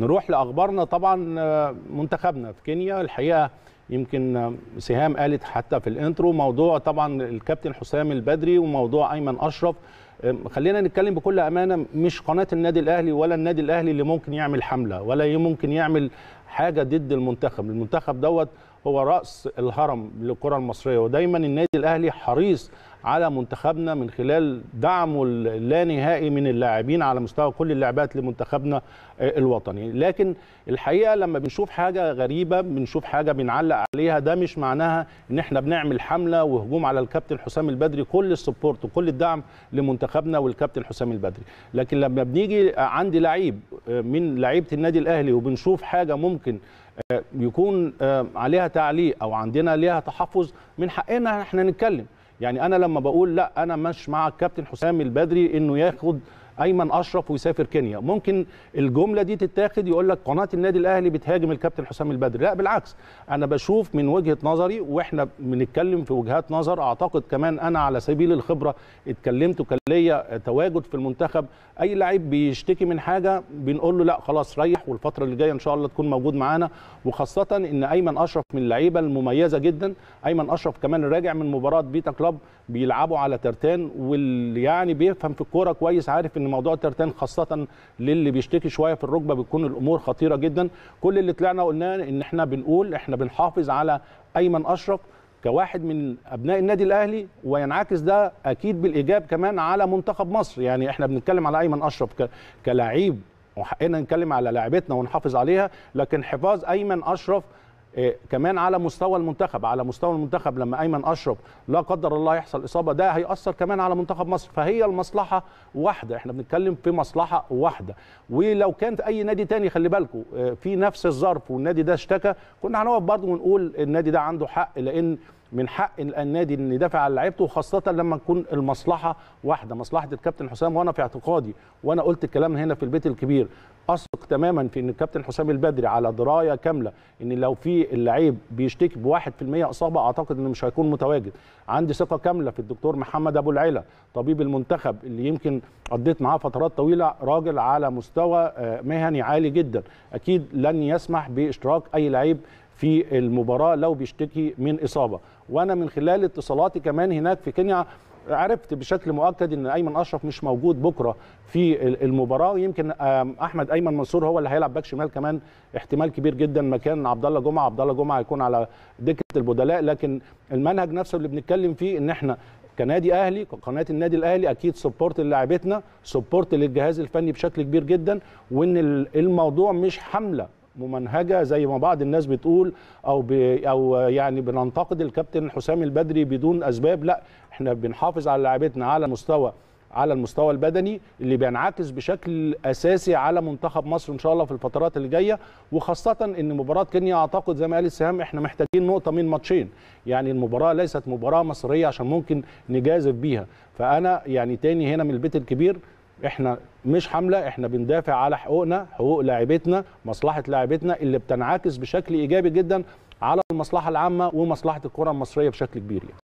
نروح لاخبارنا طبعا آه، منتخبنا في كينيا الحقيقه يمكن آه، سهام قالت حتى في الانترو موضوع طبعا الكابتن حسام البدري وموضوع ايمن اشرف آه، خلينا نتكلم بكل امانه مش قناه النادي الاهلي ولا النادي الاهلي اللي ممكن يعمل حمله ولا ممكن يعمل حاجه ضد المنتخب المنتخب دوت هو راس الهرم للكره المصريه ودايما النادي الاهلي حريص على منتخبنا من خلال دعمه اللانهائي من اللاعبين على مستوى كل اللعبات لمنتخبنا الوطني لكن الحقيقه لما بنشوف حاجه غريبه بنشوف حاجه بنعلق عليها ده مش معناها ان احنا بنعمل حمله وهجوم على الكابتن حسام البدري كل السبورت وكل الدعم لمنتخبنا والكابتن حسام البدري لكن لما بنيجي عندي لعيب من لعيبه النادي الاهلي وبنشوف حاجه ممكن يكون آه، عليها تعليق او عندنا ليها تحفظ من حقنا احنا نتكلم يعني انا لما بقول لا انا مش مع الكابتن حسام البدري انه ياخد ايمن اشرف ويسافر كينيا ممكن الجمله دي تتاخد يقول لك قناه النادي الاهلي بتهاجم الكابتن حسام البدري لا بالعكس انا بشوف من وجهه نظري واحنا بنتكلم في وجهات نظر اعتقد كمان انا على سبيل الخبره اتكلمت وكان ليا تواجد في المنتخب اي لعيب بيشتكي من حاجه بنقول له لا خلاص ريح والفتره اللي جايه ان شاء الله تكون موجود معانا وخاصه ان ايمن اشرف من اللعيبه المميزه جدا ايمن اشرف كمان راجع من مباراه بيتا كلاب بيلعبوا على ترتان واللي يعني بيفهم في الكوره كويس عارف ان موضوع الترتان خاصه للي بيشتكي شويه في الركبه بتكون الامور خطيره جدا كل اللي طلعنا قلناه ان احنا بنقول احنا بنحافظ على ايمن اشرف كواحد من ابناء النادي الاهلي وينعكس ده اكيد بالايجاب كمان على منتخب مصر يعني احنا بنتكلم على ايمن اشرف كلاعب وحقنا نتكلم على لاعبتنا ونحافظ عليها لكن حفاظ ايمن اشرف إيه، كمان على مستوى المنتخب على مستوى المنتخب لما ايمن اشرف لا قدر الله يحصل اصابه ده هياثر كمان على منتخب مصر فهي المصلحه واحده احنا بنتكلم في مصلحه واحده ولو كانت اي نادي تاني خلي بالكم آه، في نفس الظرف والنادي ده اشتكى كنا هنقف برضه ونقول النادي ده عنده حق لان من حق النادي ان يدافع عن لعيبته وخاصه لما تكون المصلحه واحده مصلحه الكابتن حسام وانا في اعتقادي وانا قلت الكلام هنا في البيت الكبير اثق تماما في ان الكابتن حسام البدري على درايه كامله ان لو في اللعيب بيشتكي في 1% اصابه اعتقد انه مش هيكون متواجد عندي ثقه كامله في الدكتور محمد ابو العيله طبيب المنتخب اللي يمكن قضيت معاه فترات طويله راجل على مستوى آه، مهني عالي جدا اكيد لن يسمح باشتراك اي لعيب في المباراه لو بيشتكي من اصابه وانا من خلال اتصالاتي كمان هناك في كينيا عرفت بشكل مؤكد ان ايمن اشرف مش موجود بكره في المباراه ويمكن احمد ايمن منصور هو اللي هيلعب باك شمال كمان احتمال كبير جدا مكان عبد الله جمعه عبد الله جمعه هيكون على دكه البدلاء لكن المنهج نفسه اللي بنتكلم فيه ان احنا كنادي اهلي كقناه النادي الاهلي اكيد سبورت للاعبتنا سبورت للجهاز الفني بشكل كبير جدا وان الموضوع مش حمله ممنهجه زي ما بعض الناس بتقول او او يعني بننتقد الكابتن حسام البدري بدون اسباب لا احنا بنحافظ على لاعبتنا على مستوى على المستوى البدني اللي بينعكس بشكل اساسي على منتخب مصر ان شاء الله في الفترات اللي جايه وخاصه ان مباراه كينيا اعتقد زي ما قال السهام احنا محتاجين نقطه من ماتشين يعني المباراه ليست مباراه مصريه عشان ممكن نجازف بيها فانا يعني تاني هنا من البيت الكبير احنا مش حمله احنا بندافع على حقوقنا حقوق لاعبتنا مصلحه لاعبتنا اللي بتنعكس بشكل ايجابي جدا على المصلحه العامه ومصلحه الكره المصريه بشكل كبير يعني.